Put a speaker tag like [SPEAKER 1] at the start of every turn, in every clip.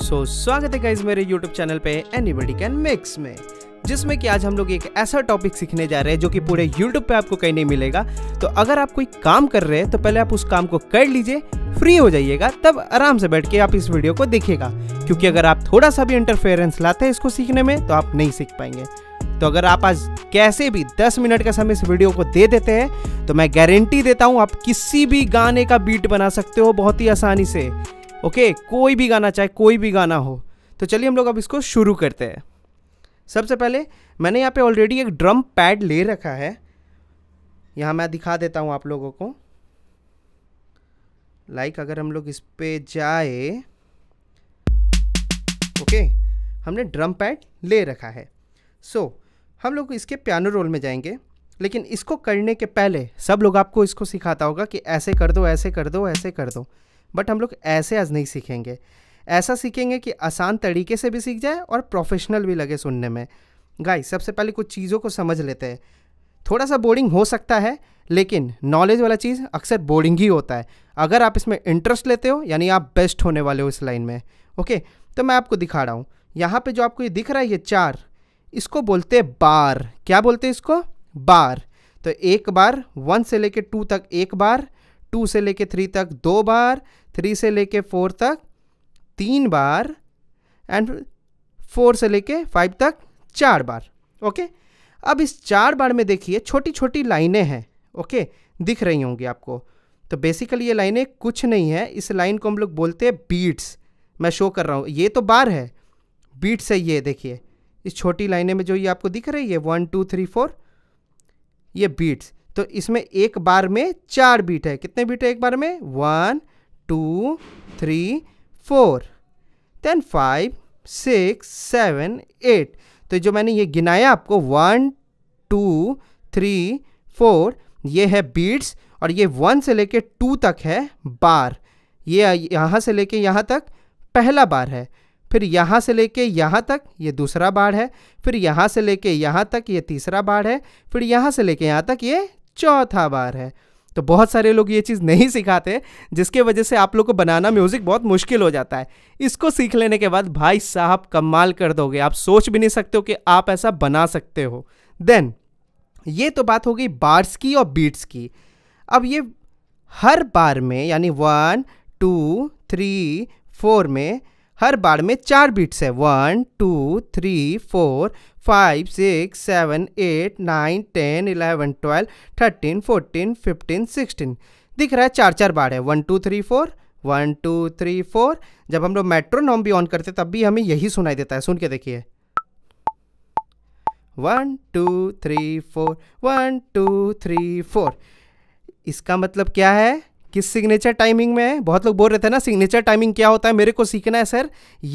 [SPEAKER 1] सो so, स्वागत है मेरे YouTube चैनल पे एनीबडी कैन मिक्स में जिसमें कि आज हम लोग एक ऐसा टॉपिक सीखने जा रहे हैं जो कि पूरे YouTube पे आपको कहीं नहीं मिलेगा तो अगर आप कोई काम कर रहे हैं तो पहले आप उस काम को कर लीजिए फ्री हो जाइएगा तब आराम से बैठ के आप इस वीडियो को देखिएगा क्योंकि अगर आप थोड़ा सा भी इंटरफेरेंस लाते हैं इसको सीखने में तो आप नहीं सीख पाएंगे तो अगर आप आज कैसे भी 10 मिनट का समय इस वीडियो को दे देते हैं तो मैं गारंटी देता हूँ आप किसी भी गाने का बीट बना सकते हो बहुत ही आसानी से ओके कोई भी गाना चाहे कोई भी गाना हो तो चलिए हम लोग अब इसको शुरू करते हैं सबसे पहले मैंने यहाँ पे ऑलरेडी एक ड्रम पैड ले रखा है यहाँ मैं दिखा देता हूँ आप लोगों को लाइक अगर हम लोग इस पर जाए ओके हमने ड्रम पैड ले रखा है सो so, हम लोग इसके पियानो रोल में जाएंगे लेकिन इसको करने के पहले सब लोग आपको इसको सिखाता होगा कि ऐसे कर दो ऐसे कर दो ऐसे कर दो बट हम लोग ऐसे आज नहीं सीखेंगे ऐसा सीखेंगे कि आसान तरीके से भी सीख जाए और प्रोफेशनल भी लगे सुनने में गाइस सबसे पहले कुछ चीज़ों को समझ लेते हैं थोड़ा सा बोरिंग हो सकता है लेकिन नॉलेज वाला चीज़ अक्सर बोरिंग ही होता है अगर आप इसमें इंटरेस्ट लेते हो यानी आप बेस्ट होने वाले हो इस लाइन में ओके तो मैं आपको दिखा रहा हूँ यहाँ पे जो आपको ये दिख रहा है ये चार इसको बोलते हैं बार क्या बोलते हैं इसको बार तो एक बार वन से लेके टू तक एक बार टू से लेके थ्री तक दो बार थ्री से लेके फोर तक तीन बार एंड फोर से लेके फाइव तक चार बार ओके अब इस चार बार में देखिए छोटी छोटी लाइनें हैं ओके दिख रही होंगी आपको तो बेसिकली ये लाइनें कुछ नहीं है इस लाइन को हम लोग बोलते हैं बीट्स मैं शो कर रहा हूँ ये तो बार है बीट्स है ये देखिए इस छोटी लाइनें में जो ये आपको दिख रही है वन टू थ्री फोर ये बीट्स तो इसमें एक बार में चार बीट है कितने बीट है एक बार में one two three four then five six seven eight तो जो मैंने ये गिनाया आपको वन टू थ्री फोर ये है बीट्स और ये वन से लेके टू तक है बार ये यहाँ से लेके यहाँ तक पहला बार है फिर यहाँ से लेके यहाँ तक ये दूसरा बार है फिर यहाँ से लेके यहाँ तक ये तीसरा बार है फिर यहाँ से लेके यहाँ तक ये चौथा बार है तो बहुत सारे लोग ये चीज़ नहीं सिखाते जिसके वजह से आप लोग को बनाना म्यूज़िक बहुत मुश्किल हो जाता है इसको सीख लेने के बाद भाई साहब कमाल कर दोगे आप सोच भी नहीं सकते हो कि आप ऐसा बना सकते हो देन ये तो बात हो गई बार्स की और बीट्स की अब ये हर बार में यानी वन टू थ्री फोर में हर बार में चार बीट्स है one two three four five six seven eight nine ten eleven twelve thirteen fourteen fifteen sixteen दिख रहा है चार चार बार है one two three four one two three four जब हम लोग मेट्रोनॉम भी ऑन करते तब भी हमें यही सुनाई देता है सुन के देखिए one two three four one two three four इसका मतलब क्या है किस सिग्नेचर टाइमिंग में है बहुत लोग बोल रहे थे ना सिग्नेचर टाइमिंग क्या होता है मेरे को सीखना है सर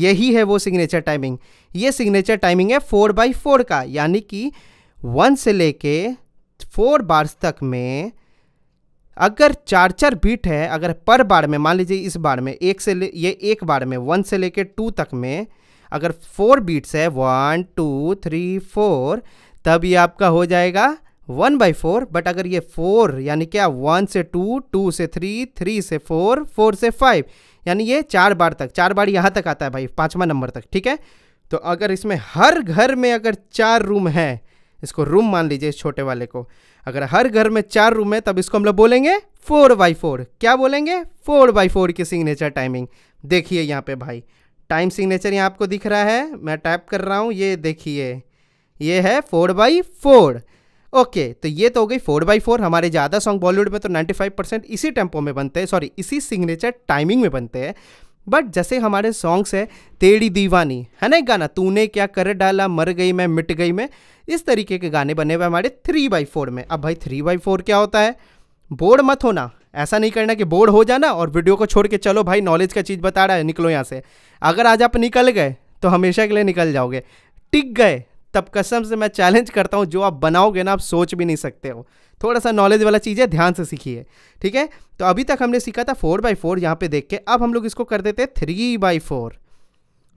[SPEAKER 1] यही है वो सिग्नेचर टाइमिंग ये सिग्नेचर टाइमिंग है फोर बाई फोर का यानी कि वन से लेके फोर बार्स तक में अगर चार चार बीट है अगर पर बार में मान लीजिए इस बार में एक से ले ये एक बार में वन से लेके टू तक में अगर फोर बीट्स है वन टू थ्री फोर तब ये आपका हो जाएगा वन बाई फोर बट अगर ये फोर यानी क्या वन से टू टू से थ्री थ्री से फोर फोर से फाइव यानी ये चार बार तक चार बार यहाँ तक आता है भाई पाँचवा नंबर तक ठीक है तो अगर इसमें हर घर में अगर चार रूम है इसको रूम मान लीजिए इस छोटे वाले को अगर हर घर में चार रूम है तब इसको हम लोग बोलेंगे फोर बाई फोर क्या बोलेंगे फोर बाई फोर की सिग्नेचर टाइमिंग देखिए यहाँ पे भाई टाइम सिग्नेचर यहाँ आपको दिख रहा है मैं टाइप कर रहा हूँ ये देखिए ये है four by four okay okay, तो ये तो हो गई फोर बाई फोर हमारे ज़्यादा सॉन्ग बॉलीवुड में तो 95 परसेंट इसी टेम्पो में बनते हैं सॉरी इसी सिग्नेचर टाइमिंग में बनते हैं बट जैसे हमारे सॉन्ग्स है तेरी दीवानी है ना एक गाना तूने क्या कर डाला मर गई मैं मिट गई मैं इस तरीके के गाने बने हुए हमारे थ्री बाई फोर में अब भाई थ्री बाई फोर क्या होता है बोर्ड मत होना ऐसा नहीं करना कि बोर्ड हो जाना और वीडियो को छोड़ के चलो भाई नॉलेज का चीज़ बता रहा है निकलो यहाँ से अगर आज आप निकल गए तो हमेशा के लिए निकल जाओगे टिक गए तब कसम से मैं चैलेंज करता हूँ जो आप बनाओगे ना आप सोच भी नहीं सकते हो थोड़ा सा नॉलेज वाला चीज़ है ध्यान से सीखिए ठीक है तो अभी तक हमने सीखा था फोर बाई फोर यहाँ पे देख के अब हम लोग इसको कर देते हैं three by four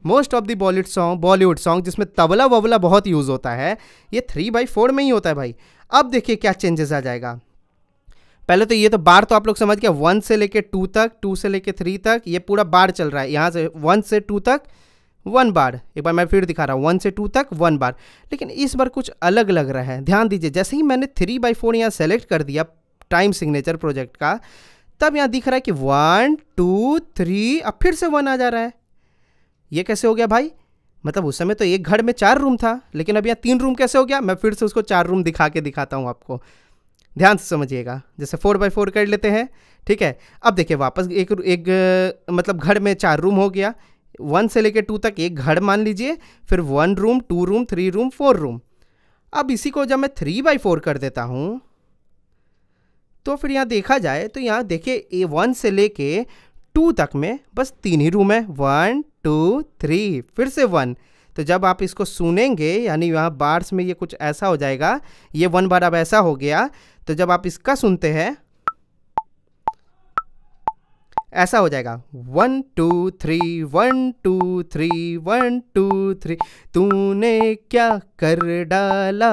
[SPEAKER 1] most of the Bollywood song Bollywood song जिसमें तबला वबला बहुत यूज़ होता है ये थ्री बाई फोर में ही होता है भाई अब देखिए क्या चेंजेस आ जाएगा पहले तो ये तो बार तो आप लोग समझ गए वन से लेके टू तक टू से लेके थ्री तक ये पूरा बार चल रहा है यहाँ से वन से टू तक वन बार एक बार मैं फिर दिखा रहा हूँ वन से टू तक वन बार लेकिन इस बार कुछ अलग लग रहा है ध्यान दीजिए जैसे ही मैंने थ्री बाई फोर यहाँ सेलेक्ट कर दिया टाइम सिग्नेचर प्रोजेक्ट का तब यहाँ दिख रहा है कि वन टू थ्री अब फिर से वन आ जा रहा है ये कैसे हो गया भाई मतलब उस समय तो एक घर में चार रूम था लेकिन अब यहाँ तीन रूम कैसे हो गया मैं फिर से उसको चार रूम दिखा के दिखाता हूँ आपको ध्यान से समझिएगा जैसे फोर बाई फोर कर लेते हैं ठीक है अब देखिए वापस एक एक मतलब घर में चार रूम हो गया वन से लेकर टू तक एक घर मान लीजिए फिर one room two room three room four room अब इसी को जब मैं थ्री बाई फोर कर देता हूँ तो फिर यहाँ देखा जाए तो यहाँ देखिए ए वन से लेके टू तक में बस तीन ही रूम है वन टू थ्री फिर से वन तो जब आप इसको सुनेंगे यानी यहाँ बार्स में ये कुछ ऐसा हो जाएगा ये वन बार अब ऐसा हो गया तो जब आप इसका सुनते हैं ऐसा हो जाएगा one two three one two three one two three तूने क्या कर डाला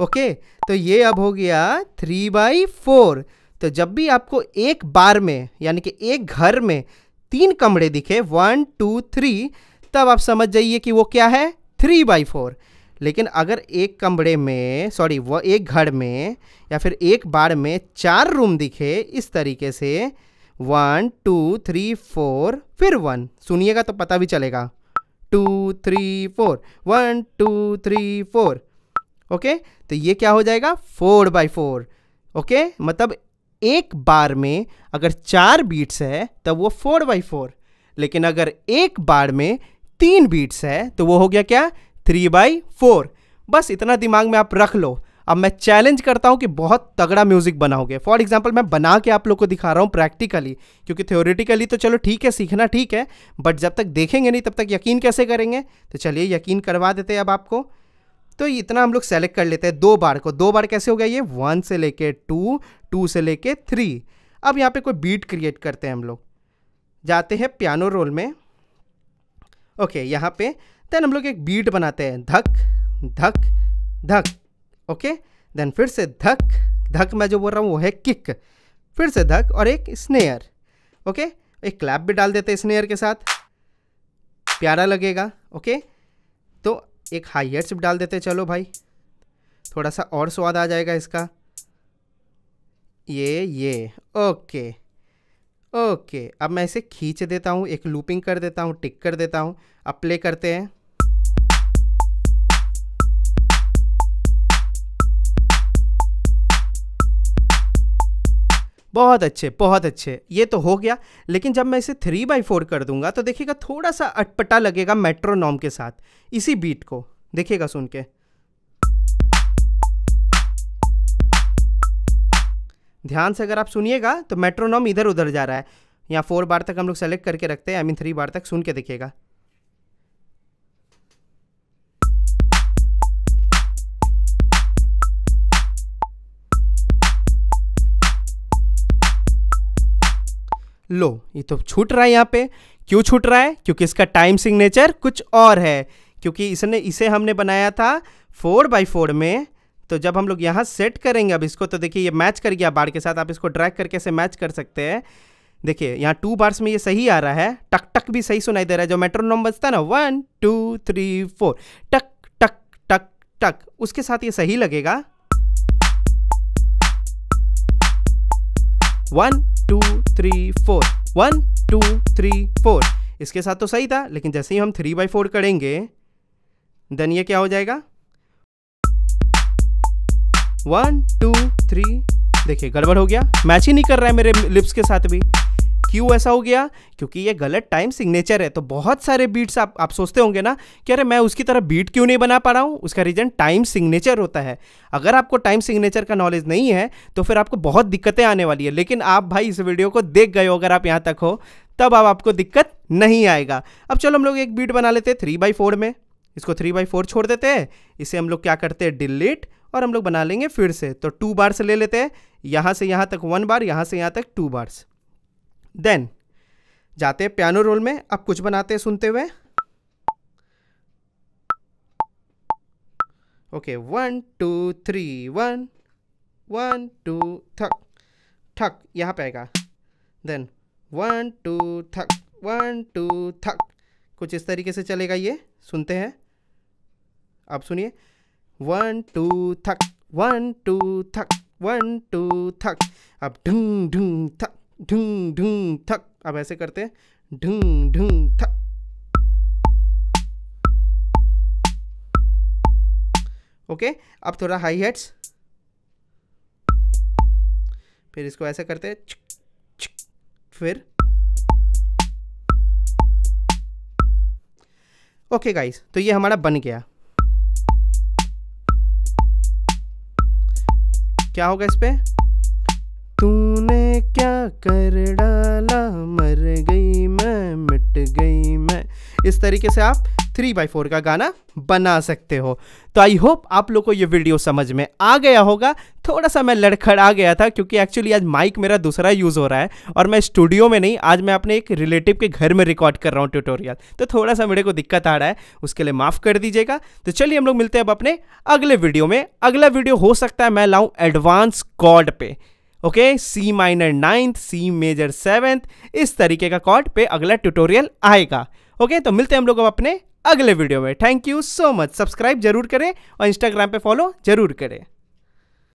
[SPEAKER 1] ओके तो ये अब हो गया थ्री बाई फोर तो जब भी आपको एक बार में यानी कि एक घर में तीन कमरे दिखे वन टू थ्री तब आप समझ जाइए कि वो क्या है थ्री बाई फोर लेकिन अगर एक कमरे में सॉरी वो एक घर में या फिर एक बार में चार रूम दिखे इस तरीके से वन टू थ्री फोर फिर वन सुनिएगा तो पता भी चलेगा two three four one two three four okay तो ये क्या हो जाएगा फोर बाई फोर ओके मतलब एक बार में अगर चार बीट्स है तब तो वो फोर बाई फोर लेकिन अगर एक बार में तीन बीट्स है तो वो हो गया क्या थ्री बाई फोर बस इतना दिमाग में आप रख लो अब मैं चैलेंज करता हूँ कि बहुत तगड़ा म्यूज़िक बनाओगे फॉर एग्जाम्पल मैं बना के आप लोग को दिखा रहा हूँ प्रैक्टिकली क्योंकि थ्योरेटिकली तो चलो ठीक है सीखना ठीक है बट जब तक देखेंगे नहीं तब तक यकीन कैसे करेंगे तो चलिए यकीन करवा देते हैं अब आपको तो इतना हम लोग सेलेक्ट कर लेते हैं दो बार को दो बार कैसे हो गया ये वन से लेके टू टू से लेके थ्री अब यहाँ पे कोई बीट क्रिएट करते हैं हम लोग जाते हैं पियानो रोल में ओके यहाँ पे देन हम लोग एक बीट बनाते हैं धक धक धक ओके देन फिर से धक धक मैं जो बोल रहा हूँ वो है किक फिर से धक और एक स्नेयर ओके एक क्लैप भी डाल देते स्नेयर के साथ प्यारा लगेगा ओके तो एक हाइयर भी डाल देते चलो भाई थोड़ा सा और स्वाद आ जाएगा इसका ये ये ओके ओके अब मैं इसे खींच देता हूँ एक लूपिंग कर देता हूँ टिक कर देता हूँ अब प्ले करते हैं बहुत अच्छे बहुत अच्छे ये तो हो गया लेकिन जब मैं इसे थ्री बाई फोर कर दूंगा तो देखिएगा थोड़ा सा अटपटा लगेगा मेट्रोनॉम के साथ इसी बीट को देखिएगा सुन के ध्यान से अगर आप सुनिएगा तो मेट्रोनॉम इधर उधर जा रहा है यहाँ फोर बार तक हम लोग सेलेक्ट करके रखते हैं आई मीन थ्री बार तक सुन के देखिएगा लो ये तो छूट रहा है यहाँ पे क्यों छूट रहा है क्योंकि इसका टाइम सिग्नेचर कुछ और है क्योंकि इसने इसे हमने बनाया था फोर बाई फोर में तो जब हम लोग यहाँ सेट करेंगे अब इसको तो देखिए ये मैच कर गया बार के साथ आप इसको ड्रैग करके से मैच कर सकते हैं देखिए यहाँ टू बार्स में ये सही आ रहा है टक टक भी सही सुनाई दे रहा है जो नॉम बजता है ना वन टू थ्री फोर टक टक टक टक उसके साथ ये सही लगेगा one two three four one two three four इसके साथ तो सही था लेकिन जैसे ही हम थ्री बाई फोर करेंगे देन ये क्या हो जाएगा वन टू थ्री देखिए गड़बड़ हो गया मैच ही नहीं कर रहा है मेरे लिप्स के साथ भी क्यों ऐसा हो गया क्योंकि ये गलत टाइम सिग्नेचर है तो बहुत सारे बीट्स आप आप सोचते होंगे ना कि अरे मैं उसकी तरह बीट क्यों नहीं बना पा रहा हूँ उसका रीज़न टाइम सिग्नेचर होता है अगर आपको टाइम सिग्नेचर का नॉलेज नहीं है तो फिर आपको बहुत दिक्कतें आने वाली है लेकिन आप भाई इस वीडियो को देख गए हो अगर आप यहाँ तक हो तब अब आपको दिक्कत नहीं आएगा अब चलो हम लोग एक बीट बना लेते हैं थ्री बाई फोर में इसको थ्री बाई फोर छोड़ देते हैं इसे हम लोग क्या करते हैं डिलीट और हम लोग बना लेंगे फिर से तो टू बार्स ले लेते हैं यहाँ से यहाँ तक वन बार यहाँ से यहाँ तक टू बार्स देन जाते हैं पियानो रोल में अब कुछ बनाते हैं सुनते हुए okay one two three one one two थक थक यहाँ पे आएगा देन वन टू थक वन टू थक कुछ इस तरीके से चलेगा ये सुनते हैं आप सुनिए वन टू थक वन टू थक वन टू थक अब ढूंढ ढूंढ थक ढूंग ढूंग थक अब ऐसे करते हैं ढूंग थक ओके अब थोड़ा हाई हेड्स फिर इसको ऐसे करते हैं फिर ओके okay गाइस तो ये हमारा बन गया क्या होगा इस पर क्या कर डाला मर गई मैं मिट गई मैं इस तरीके से आप थ्री बाई फोर का गाना बना सकते हो तो आई होप आप लोग को ये वीडियो समझ में आ गया होगा थोड़ा सा मैं लड़खड़ आ गया था क्योंकि एक्चुअली आज माइक मेरा दूसरा यूज़ हो रहा है और मैं स्टूडियो में नहीं आज मैं अपने एक रिलेटिव के घर में रिकॉर्ड कर रहा हूँ ट्यूटोरियल तो थोड़ा सा मेरे को दिक्कत आ रहा है उसके लिए माफ़ कर दीजिएगा तो चलिए हम लोग मिलते हैं अब अपने अगले वीडियो में अगला वीडियो हो सकता है मैं लाऊँ एडवांस कॉड पे okay C minor ninth C major seventh इस तरीके का कॉर्ड पे अगला ट्यूटोरियल आएगा ओके तो मिलते हैं हम लोग अब अपने अगले वीडियो में thank you so much subscribe जरूर करें और इंस्टाग्राम पे फॉलो जरूर करें